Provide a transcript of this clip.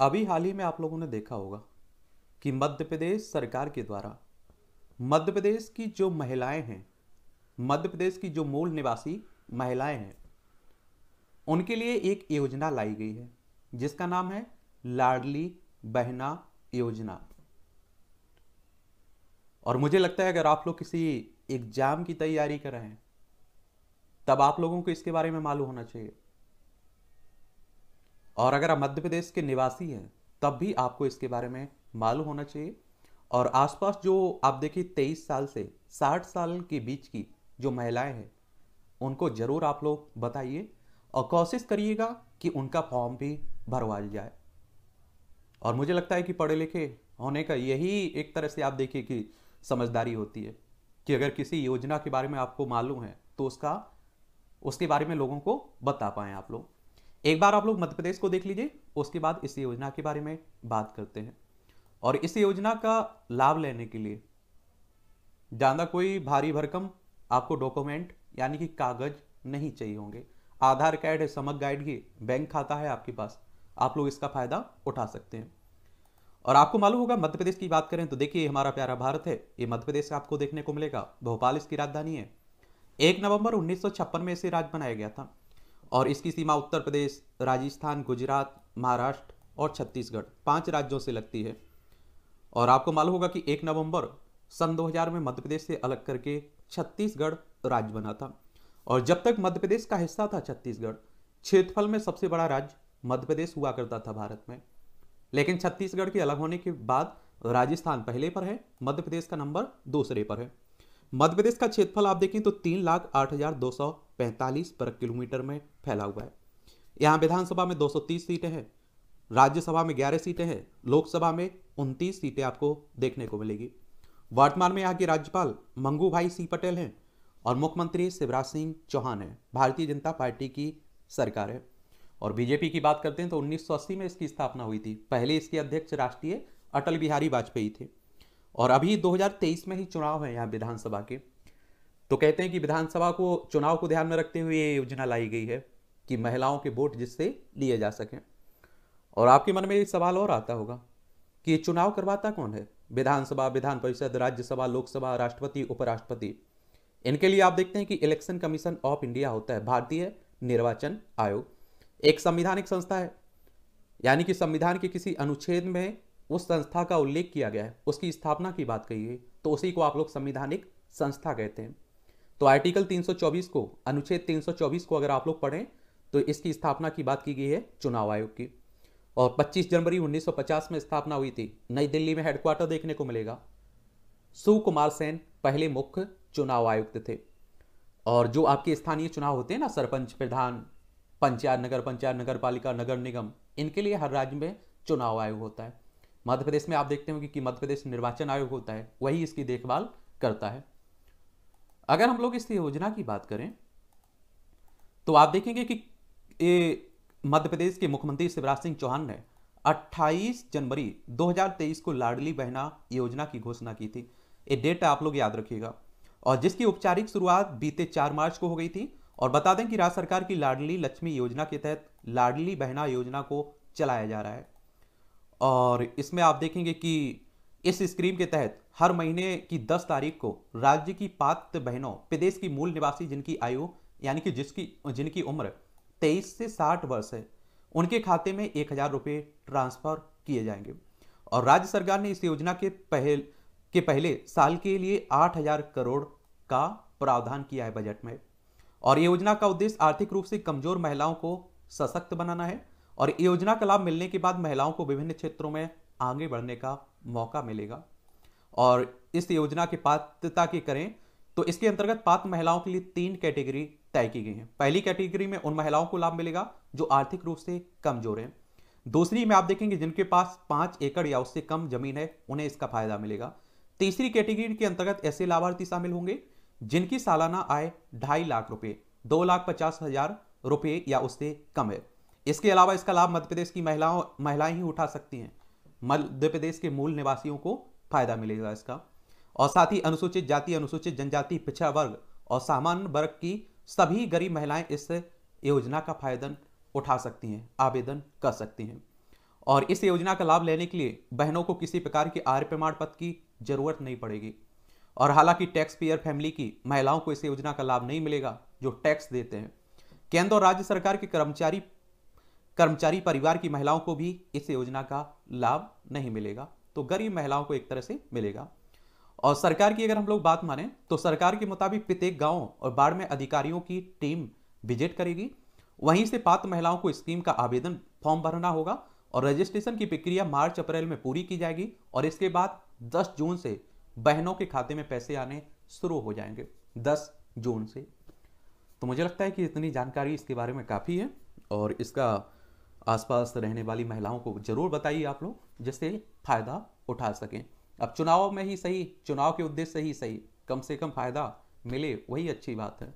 अभी हाल ही में आप लोगों ने देखा होगा कि मध्य प्रदेश सरकार के द्वारा मध्य प्रदेश की जो महिलाएं हैं मध्य प्रदेश की जो मूल निवासी महिलाएं हैं उनके लिए एक योजना लाई गई है जिसका नाम है लाडली बहना योजना और मुझे लगता है अगर आप लोग किसी एग्जाम की तैयारी कर रहे हैं तब आप लोगों को इसके बारे में मालूम होना चाहिए और अगर आप मध्य प्रदेश के निवासी हैं तब भी आपको इसके बारे में मालूम होना चाहिए और आसपास जो आप देखिए तेईस साल से साठ साल के बीच की जो महिलाएं हैं उनको ज़रूर आप लोग बताइए और कोशिश करिएगा कि उनका फॉर्म भी भरवा जाए और मुझे लगता है कि पढ़े लिखे होने का यही एक तरह से आप देखिए कि समझदारी होती है कि अगर किसी योजना के बारे में आपको मालूम है तो उसका उसके बारे में लोगों को बता पाए आप लोग एक बार आप लोग मध्य प्रदेश को देख लीजिए उसके बाद इस योजना के बारे में बात करते हैं और इस योजना का लाभ लेने के लिए ज़्यादा कोई भारी भरकम आपको डॉक्यूमेंट यानी कि कागज नहीं चाहिए होंगे आधार कार्ड है समक गाइड की बैंक खाता है आपके पास आप लोग इसका फायदा उठा सकते हैं और आपको मालूम होगा मध्य प्रदेश की बात करें तो देखिए हमारा प्यारा भारत है ये मध्य प्रदेश आपको देखने को मिलेगा भोपाल इसकी राजधानी है एक नवंबर उन्नीस में इसे राज्य बनाया गया था और इसकी सीमा उत्तर प्रदेश राजस्थान गुजरात महाराष्ट्र और छत्तीसगढ़ पांच राज्यों से लगती है और आपको मालूम होगा कि एक नवंबर सन 2000 में मध्य प्रदेश से अलग करके छत्तीसगढ़ राज्य बना था और जब तक मध्य प्रदेश का हिस्सा था छत्तीसगढ़ क्षेत्रफल में सबसे बड़ा राज्य मध्य प्रदेश हुआ करता था भारत में लेकिन छत्तीसगढ़ के अलग होने के बाद राजस्थान पहले पर है मध्य प्रदेश का नंबर दूसरे पर है मध्य प्रदेश का क्षेत्रफल आप देखें तो तीन लाख आठ हजार दो सौ पैंतालीस वर्ग किलोमीटर में फैला हुआ है यहाँ विधानसभा में 230 सीटें हैं राज्यसभा में 11 सीटें हैं लोकसभा में 29 सीटें आपको देखने को मिलेगी वर्तमान में यहाँ के राज्यपाल मंगू भाई सिंह पटेल हैं और मुख्यमंत्री शिवराज सिंह चौहान हैं भारतीय जनता पार्टी की सरकार है और बीजेपी की बात करते हैं तो 1980 में इसकी स्थापना हुई थी पहले इसके अध्यक्ष राष्ट्रीय अटल बिहारी वाजपेयी थे और अभी 2023 में ही चुनाव है यहाँ विधानसभा के तो कहते हैं कि विधानसभा को चुनाव को ध्यान में रखते हुए ये योजना लाई गई है कि महिलाओं के वोट जिससे लिए जा सकें और आपके मन में ये सवाल और आता होगा कि चुनाव करवाता कौन है विधानसभा विधान परिषद राज्यसभा लोकसभा राष्ट्रपति उपराष्ट्रपति इनके लिए आप देखते हैं कि इलेक्शन कमीशन ऑफ इंडिया होता है भारतीय निर्वाचन आयोग एक संविधानिक संस्था है यानी कि संविधान के किसी अनुच्छेद में उस संस्था का उल्लेख किया गया है उसकी स्थापना की बात कही गई तो उसी को आप लोग संविधानिक संस्था कहते हैं तो आर्टिकल 324 को अनुच्छेद 324 को अगर आप लोग पढ़ें तो इसकी स्थापना की बात की गई है चुनाव आयोग की और 25 जनवरी 1950 में स्थापना हुई थी नई दिल्ली में हेडक्वार्टर देखने को मिलेगा सुकुमार सेन पहले मुख्य चुनाव आयुक्त थे और जो आपके स्थानीय चुनाव होते हैं ना सरपंच प्रधान पंचायत नगर पंचायत नगर पालिका नगर निगम इनके लिए हर राज्य में चुनाव आयोग होता है मध्य प्रदेश में आप देखते होंगे कि मध्य प्रदेश निर्वाचन आयोग होता है वही इसकी देखभाल करता है अगर हम लोग इस योजना की बात करें तो आप देखेंगे कि मध्य प्रदेश के मुख्यमंत्री शिवराज सिंह चौहान ने 28 जनवरी 2023 को लाडली बहना योजना की घोषणा की थी ये डेट आप लोग याद रखिएगा और जिसकी औपचारिक शुरुआत बीते 4 मार्च को हो गई थी और बता दें कि राज्य सरकार की लाडली लक्ष्मी योजना के तहत लाडली बहना योजना को चलाया जा रहा है और इसमें आप देखेंगे कि इस स्कीम के तहत हर महीने की 10 तारीख को राज्य की पात्र बहनों प्रदेश की मूल निवासी जिनकी आयु यानी कि जिसकी जिनकी उम्र 23 से 60 वर्ष है उनके खाते में एक हज़ार रुपये ट्रांसफ़र किए जाएंगे और राज्य सरकार ने इस योजना के पहल के पहले साल के लिए आठ हजार करोड़ का प्रावधान किया है बजट में और योजना का उद्देश्य आर्थिक रूप से कमजोर महिलाओं को सशक्त बनाना है और योजना का लाभ मिलने के बाद महिलाओं को विभिन्न क्षेत्रों में आगे बढ़ने का मौका मिलेगा और इस योजना की पात्रता की करें तो इसके अंतर्गत पात्र महिलाओं के लिए तीन कैटेगरी तय की गई हैं पहली कैटेगरी में उन महिलाओं को लाभ मिलेगा जो आर्थिक रूप से कमजोर हैं दूसरी में आप देखेंगे जिनके पास पाँच एकड़ या उससे कम जमीन है उन्हें इसका फायदा मिलेगा तीसरी कैटेगरी के अंतर्गत ऐसे लाभार्थी शामिल होंगे जिनकी सालाना आय ढाई लाख रुपए दो लाख पचास हजार रुपये या उससे कम है इसके अलावा इसका लाभ मध्य प्रदेश की महिलाओं महिलाएं ही उठा सकती हैं मध्य प्रदेश के मूल निवासियों को फायदा मिलेगा इसका और साथ ही अनुसूचित जाति अनुसूचित जनजाति पिछड़ा वर्ग और सामान्य वर्ग की सभी गरीब महिलाएं इस योजना का फायदा उठा सकती हैं आवेदन कर सकती हैं और इस योजना का लाभ लेने के लिए बहनों को किसी प्रकार की आर्य प्रमाण पत्र की जरूरत नहीं पड़ेगी और हालांकि टैक्स पेयर फैमिली की महिलाओं को इस योजना का लाभ नहीं मिलेगा जो टैक्स देते हैं केंद्र और राज्य सरकार के कर्मचारी कर्मचारी परिवार की महिलाओं को भी इस योजना का लाभ नहीं मिलेगा तो गरीब महिलाओं को एक तरह से मिलेगा और सरकार की अगर हम लोग बात माने तो सरकार के मुताबिक प्रत्येक गाँव और बाढ़ में अधिकारियों की टीम विजिट करेगी वहीं से पात्र महिलाओं को स्कीम का आवेदन फॉर्म भरना होगा और रजिस्ट्रेशन की प्रक्रिया मार्च अप्रैल में पूरी की जाएगी और इसके बाद 10 जून से बहनों के खाते में पैसे आने शुरू हो जाएंगे 10 जून से तो मुझे लगता है कि इतनी जानकारी इसके बारे में काफ़ी है और इसका आसपास रहने वाली महिलाओं को जरूर बताइए आप लोग जिससे फ़ायदा उठा सकें अब चुनाव में ही सही चुनाव के उद्देश्य से ही सही कम से कम फ़ायदा मिले वही अच्छी बात है